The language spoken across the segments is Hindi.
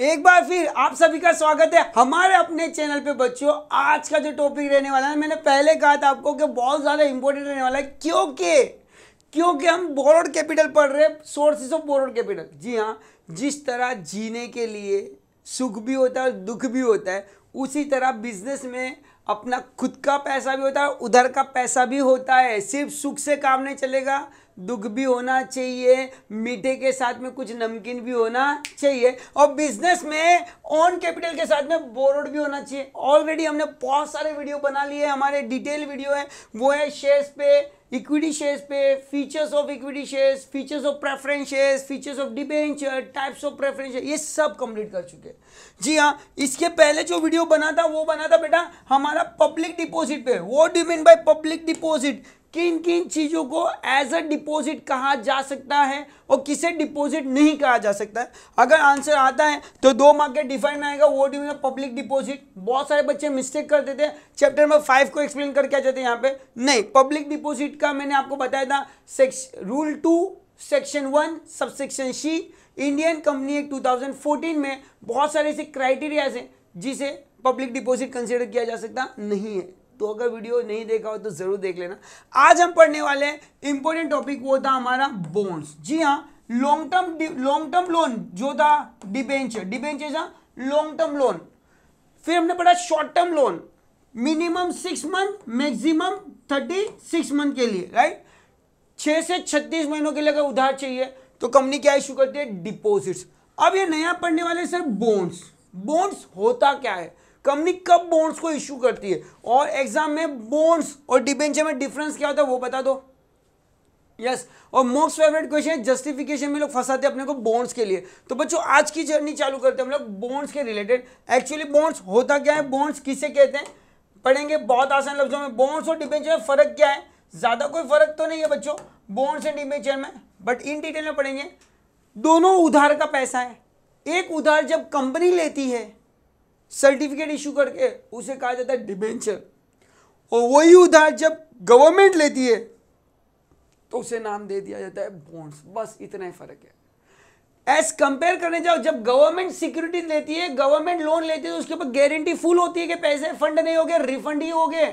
एक बार फिर आप सभी का स्वागत है हमारे अपने चैनल पे बच्चों आज का जो टॉपिक रहने वाला है मैंने पहले कहा था आपको कि बहुत ज़्यादा इंपॉर्टेंट रहने वाला है क्योंकि क्योंकि हम बोरोड कैपिटल पढ़ रहे हैं सोर्सेज ऑफ बोरोड कैपिटल जी हाँ जिस तरह जीने के लिए सुख भी होता है दुख भी होता है उसी तरह बिजनेस में अपना खुद का पैसा भी होता है उधर का पैसा भी होता है सिर्फ सुख से काम नहीं चलेगा दुख भी होना चाहिए मीठे के साथ में कुछ नमकीन भी होना चाहिए और बिजनेस में ऑन कैपिटल के साथ में बोरोड भी होना चाहिए ऑलरेडी हमने बहुत सारे वीडियो बना लिए हमारे डिटेल वीडियो है वो है शेयर्स पे इक्विटी शेयर्स पे features of equity shares features of preference shares features of debenture types of preference ये सब कंप्लीट कर चुके हैं जी हाँ इसके पहले जो वीडियो बना था वो बना था बेटा हमारा पब्लिक डिपॉजिट पे वो डू बाय पब्लिक डिपॉजिट किन किन चीज़ों को एज अ डिपॉजिट कहा जा सकता है और किसे डिपॉजिट नहीं कहा जा सकता है अगर आंसर आता है तो दो मार्क डिफाइन में आएगा वो डी में पब्लिक डिपॉजिट बहुत सारे बच्चे मिस्टेक कर देते हैं चैप्टर नंबर फाइव को एक्सप्लेन करके आ जाते हैं यहाँ पे नहीं पब्लिक डिपॉजिट का मैंने आपको बताया था section rule two section one sub section C Indian company act two में बहुत सारे ऐसे क्राइटेरियाज हैं जिसे पब्लिक डिपॉजिट कंसिडर किया जा सकता नहीं है तो अगर वीडियो नहीं देखा हो तो ज़रूर देख लेना आज हम पढ़ने वाले हैं इंपॉर्टेंट टॉपिक वो था हमारा बोन्स जी हाँ long term long term loan जो था डिबेंचर डिबेंचर था लॉन्ग टर्म लोन फिर हमने पढ़ा short term loan minimum six month maximum thirty six month के लिए राइट छः से छत्तीस महीनों के लिए अगर उधार चाहिए तो कंपनी क्या इशू करती है डिपॉजिट्स अब ये नया पढ़ने वाले सर बोन्स बोन्स होता क्या है कंपनी कब बोन्स को इश्यू करती है और एग्जाम में बोन्स और डिबेंचर में डिफरेंस क्या होता है वो बता दो यस yes. और मोस्ट फेवरेट क्वेश्चन जस्टिफिकेशन में लोग फंसाते हैं अपने को बोन्स के लिए तो बच्चों आज की जर्नी चालू करते हैं हम लोग बोन्स के रिलेटेड एक्चुअली बोन्स होता क्या है बोन्स किसे कहते हैं पढ़ेंगे बहुत आसान लफ्जों में बोन्स और डिबेंचर में फर्क क्या है ज़्यादा कोई फर्क तो नहीं है बच्चों बोन्स एंड डिबेंचर में बट इन डिटेल में पढ़ेंगे दोनों उधार का पैसा है एक उधार जब कंपनी लेती है सर्टिफिकेट इशू करके उसे कहा जाता है डिबेंचर और वही उधार जब गवर्नमेंट लेती है तो उसे नाम दे दिया जाता है बॉन्ड्स बस इतना ही फर्क है एज कंपेयर करने जाओ जब गवर्नमेंट सिक्योरिटी लेती है गवर्नमेंट लोन लेती है तो उसके ऊपर गारंटी फुल होती है कि पैसे फंड नहीं हो गए रिफंड ही हो गए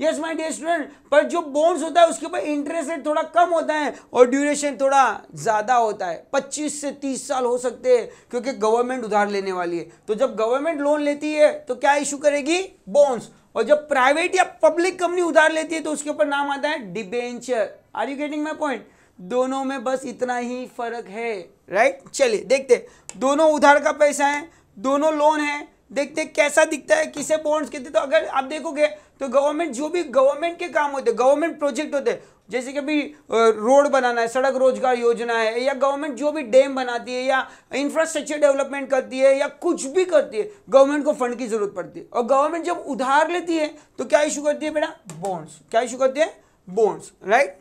यस माय डियर स्टूडेंट पर जो बोन्स होता है उसके ऊपर इंटरेस्ट रेट थोड़ा कम होता है और ड्यूरेशन थोड़ा ज़्यादा होता है पच्चीस से तीस साल हो सकते हैं क्योंकि गवर्नमेंट उधार लेने वाली है तो जब गवर्नमेंट लोन लेती है तो क्या इशू करेगी बोन्स और जब प्राइवेट या पब्लिक कंपनी उधार लेती है तो उसके ऊपर नाम आता है debenture are you getting my point दोनों में बस इतना ही फर्क है राइट चलिए देखते दोनों उधार का पैसा है दोनों लोन है देखते हैं कैसा दिखता है किसे बॉन्ड्स कहते तो अगर आप देखोगे तो गवर्नमेंट जो भी गवर्नमेंट के काम होते गवर्नमेंट प्रोजेक्ट होते जैसे कि अभी रोड बनाना है सड़क रोजगार योजना है या गवर्नमेंट जो भी डैम बनाती है या इंफ्रास्ट्रक्चर डेवलपमेंट करती है या कुछ भी करती है गवर्नमेंट को फंड की जरूरत पड़ती है और गवर्नमेंट जब उधार लेती है तो क्या इशू करती है बेटा बॉन्ड्स क्या इशू करती है bonds right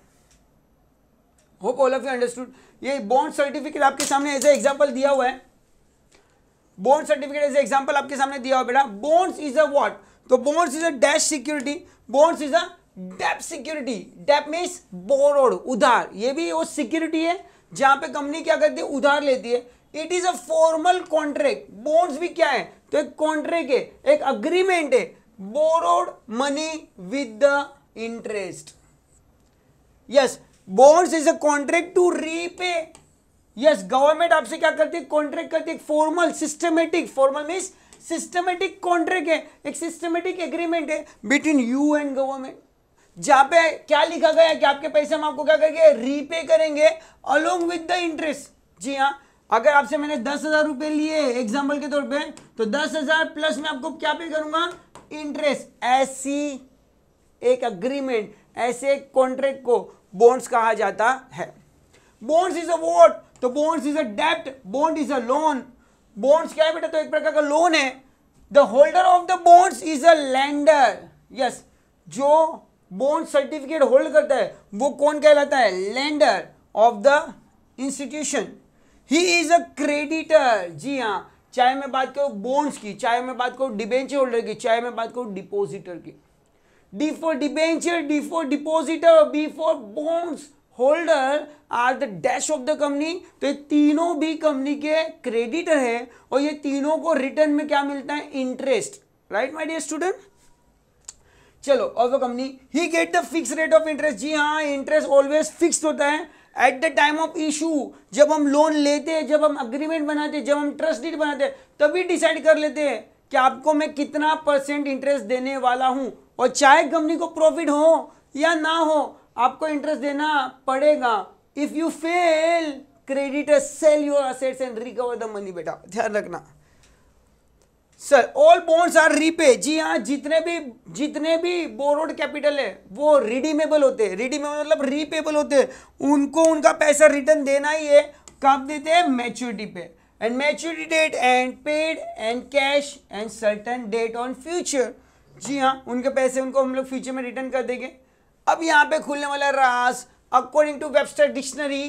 hope all of you understood ये बॉन्ड सर्टिफिकेट आपके सामने एज ए एग्जाम्पल दिया हुआ है बोन्स सर्टिफिकेट एज एग्जाम्पल आपके सामने दिया हो बेटा बोन्स इज अ वॉट तो bonds is a dash security bonds is a debt security debt means borrowed उधार ये भी वो सिक्योरिटी है जहां पे कंपनी क्या करती है उधार लेती है it is a formal contract bonds भी क्या है तो एक कॉन्ट्रैक्ट है एक अग्रीमेंट है borrowed money with the interest yes bonds is a contract to repay yes government आपसे क्या करती है कॉन्ट्रैक्ट करती है formal systematic formal mean systematic contract है एक सिस्टमेटिक एग्रीमेंट है बिटवीन यू एंड गवर्नमेंट जहां पे क्या लिखा गया कि आपके पैसे हम आपको क्या करेंगे रीपे करेंगे अलोंग विद द इंटरेस्ट जी हाँ अगर आपसे मैंने दस हजार रुपए लिए एग्जाम्पल के तौर पे तो दस हजार प्लस मैं आपको क्या पे करूंगा इंटरेस्ट ऐसी एक अग्रीमेंट ऐसे कॉन्ट्रैक्ट को बॉन्ड्स कहा जाता है बॉन्ड्स इज अ वोट तो बॉन्ड्स इज अ डेप्ट bond is a loan bonds क्या है बेटा तो एक प्रकार का लोन है the holder of the bonds is a lender yes जो बॉन्ड सर्टिफिकेट होल्ड करता है वो कौन कहलाता है lender of the institution he is a creditor जी हाँ चाहे मैं बात करूँ बॉन्ड्स की चाहे मैं बात करूँ डिबेंचर होल्डर की चाहे मैं बात करूँ डिपोजिटर की D for debenture D for depositor B for bonds holder are the dash of the company तो ये तीनों भी कंपनी के क्रेडिटर है और ये तीनों को रिटर्न में क्या मिलता है interest right my dear student चलो और वो company he get the fix rate of interest जी हाँ इंटरेस्ट ऑलवेज फिक्स होता है at the time of issue जब हम लोन लेते हैं जब हम अग्रीमेंट बनाते हैं जब हम ट्रस्ट डीड बनाते हैं तभी डिसाइड कर लेते हैं कि आपको मैं कितना परसेंट इंटरेस्ट देने वाला हूँ और चाहे कंपनी को प्रॉफिट हो या ना हो आपको इंटरेस्ट देना पड़ेगा if you fail creditor sell your assets and recover the money बेटा ध्यान रखना sir all bonds are repay जी हाँ जितने भी जितने भी बोरोड कैपिटल है वो रिडीमेबल होते हैं रिडीमेबल मतलब रीपेबल होते हैं उनको उनका पैसा रिटर्न देना ही है कब देते हैं मैच्योरिटी पे and maturity date and paid and cash and certain date on future जी हाँ उनके पैसे उनको हम लोग फ्यूचर में रिटर्न कर देंगे अब यहां पे खुलने वाला रास according to Webster dictionary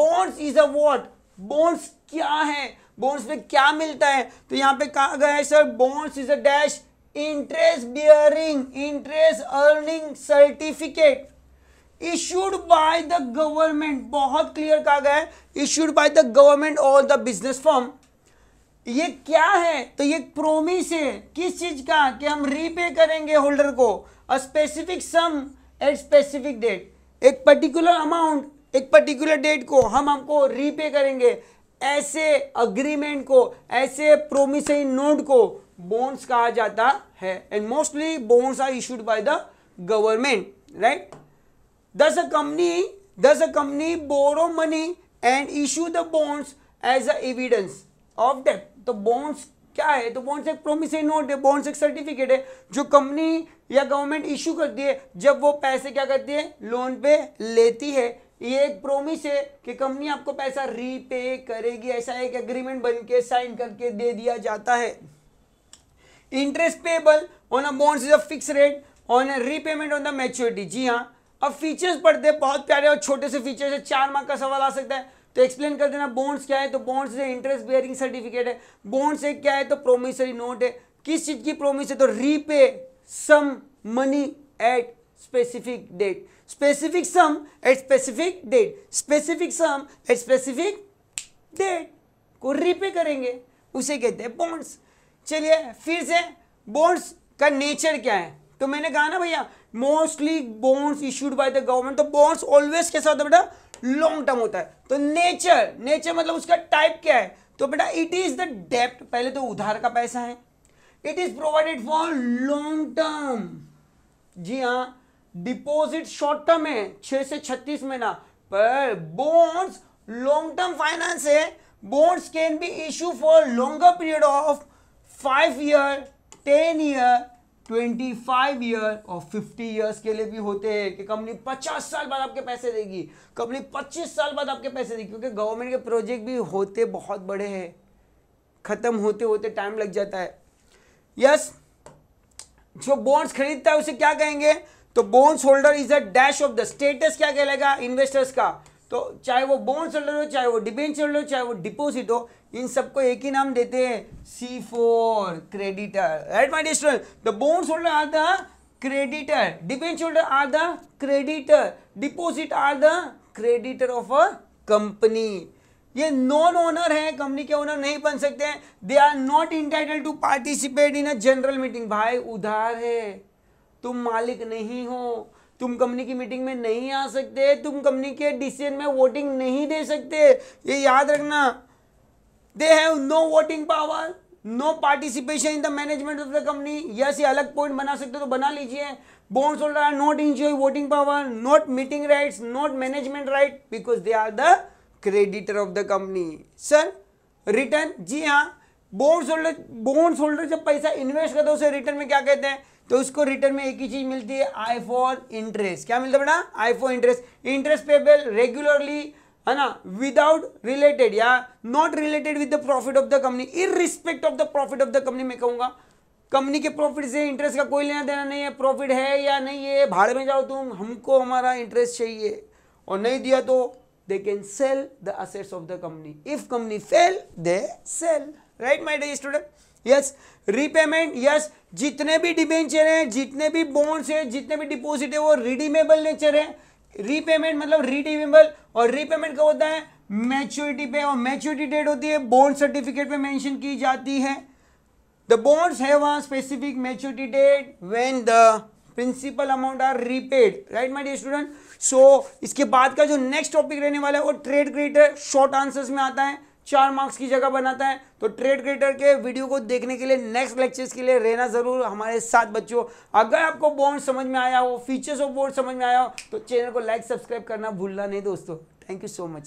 bonds is a what bonds क्या है बोन्स में क्या मिलता है तो यहां पे कहा गया है sir bonds is a dash interest bearing interest earning certificate issued by the government बहुत क्लियर कहा गया है इशूड बाय द गवर्नमेंट और द बिजनेस फॉर्म ये क्या है तो ये प्रोमिस है किस चीज का कि हम रीपे करेंगे होल्डर को specific sum at specific date एक पर्टिकुलर अमाउंट एक पर्टिकुलर डेट को हम हमको रीपे करेंगे ऐसे अग्रीमेंट को ऐसे प्रोमिस नोट को बोन्स कहा जाता है and mostly bonds are issued by the government right thus a company thus a company borrow money and issue the bonds as a evidence of debt तो बोन्स क्या है तो बोन्स एक प्रोमिस नोट है बोन्स एक सर्टिफिकेट है जो कंपनी या गवर्नमेंट इशू करती है जब वो पैसे क्या करती है लोन पे लेती है ये एक प्रोमिस है कि कंपनी आपको पैसा रीपे करेगी ऐसा एक एग्रीमेंट बन के साइन करके दे दिया जाता है interest payable on a bonds is a fix rate on repayment on the maturity जी हाँ अब फीचर्स पढ़ते हैं बहुत प्यारे और छोटे से फीचर्स है चार मार्क का सवाल आ सकता है तो एक्सप्लेन कर देना बॉन्ड्स क्या है तो बॉन्ड्स इंटरेस्ट बेयरिंग सर्टिफिकेट है बॉन्ड्स एक क्या है तो प्रोमिसरी नोट है किस चीज़ की प्रोमिस है तो repay sum money at specific date specific sum at specific date specific sum at specific date को रिपे करेंगे उसे कहते हैं बॉन्ड्स चलिए फिर से बॉन्ड्स का नेचर क्या है तो मैंने कहा ना भैया mostly bonds issued by the government तो बॉन्ड्स ऑलवेज कैसा होता है बेटा लॉन्ग टर्म होता है तो नेचर नेचर मतलब उसका टाइप क्या है तो बेटा इट इज द डेप्ट पहले तो उधार का पैसा है it is provided for long term जी हाँ डिपॉजिट शॉर्ट टर्म है छह से छत्तीस महीना पर बोन्स लॉन्ग टर्म फाइनेंस है can be issue for longer period of five year ten year twenty five year और फिफ्टी ईयर्स के लिए भी होते हैं कि कंपनी पचास साल बाद आपके पैसे देगी कंपनी पच्चीस साल बाद आपके पैसे देगी क्योंकि गवर्नमेंट के प्रोजेक्ट भी होते बहुत बड़े हैं ख़त्म होते होते टाइम लग जाता है यस जो बॉन्ड्स खरीदता है उसे क्या कहेंगे तो bonds holder is a dash of the status क्या कहलाएगा इन्वेस्टर्स का तो चाहे वो बॉन्ड्स होल्डर हो चाहे वो डिबेंचर होल्डर हो चाहे वो डिपोजिट हो इन सबको एक ही नाम देते हैं see for creditor right my dear sir the bonds holder are the creditor debenture holder are the creditor deposit are the creditor of a company ये नॉन ओनर है कंपनी के ओनर नहीं बन सकते हैं they are not entitle to participate in a general meeting भाई उधार है तुम मालिक नहीं हो तुम कंपनी की मीटिंग में नहीं आ सकते तुम कंपनी के डिसीजन में वोटिंग नहीं दे सकते ये याद रखना they have no voting power no participation in the management of the company yes ये अलग पॉइंट बना सकते हो तो बना लीजिए bonds holder are not enjoy voting power not meeting rights not management right because they are the creditor of the company sir return जी हाँ बॉन्ड होल्डर बॉन्ड होल्डर जब पैसा इन्वेस्ट करता है उसे रिटर्न में क्या कहते हैं तो उसको रिटर्न में एक ही चीज मिलती है आई फॉर इंटरेस्ट क्या मिलता है बेटा I for interest interest payable regularly है ना विदाउट रिलेटेड या not related with the profit of the company in respect of the profit of the company मैं कहूंगा कंपनी के प्रॉफिट से इंटरेस्ट का कोई लेना देना नहीं है प्रॉफिट है या नहीं है भाड़ में जाओ तुम हमको हमारा इंटरेस्ट चाहिए और नहीं दिया तो they can sell the assets of the company if company fail they sell right my dear student yes repayment yes जितने भी डिबेंचर हैं जितने भी बॉन्ड्स हैं जितने भी डिपॉजिट है वो रिडीमेबल नेचर है रीपेमेंट मतलब रिडीमेबल और रीपेमेंट क्या होता है मैच्योरिटी पे और मैच्योरिटी डेट होती है बॉन्ड सर्टिफिकेट पे मेंशन की जाती है the bonds have specific maturity date when the principal amount are repaid right my dear student so इसके बाद का जो नेक्स्ट टॉपिक रहने वाला है वो ट्रेड क्रिएटर शॉर्ट आंसर्स में आता है चार मार्क्स की जगह बनाता है तो ट्रेड क्रिएटर के वीडियो को देखने के लिए नेक्स्ट लेक्चर्स के लिए रहना ज़रूर हमारे साथ बच्चों अगर आपको बॉन्ड समझ में आया हो फीचर्स ऑफ बॉन्ड समझ में आया हो तो चैनल को लाइक सब्सक्राइब करना भूलना नहीं दोस्तों थैंक यू सो मच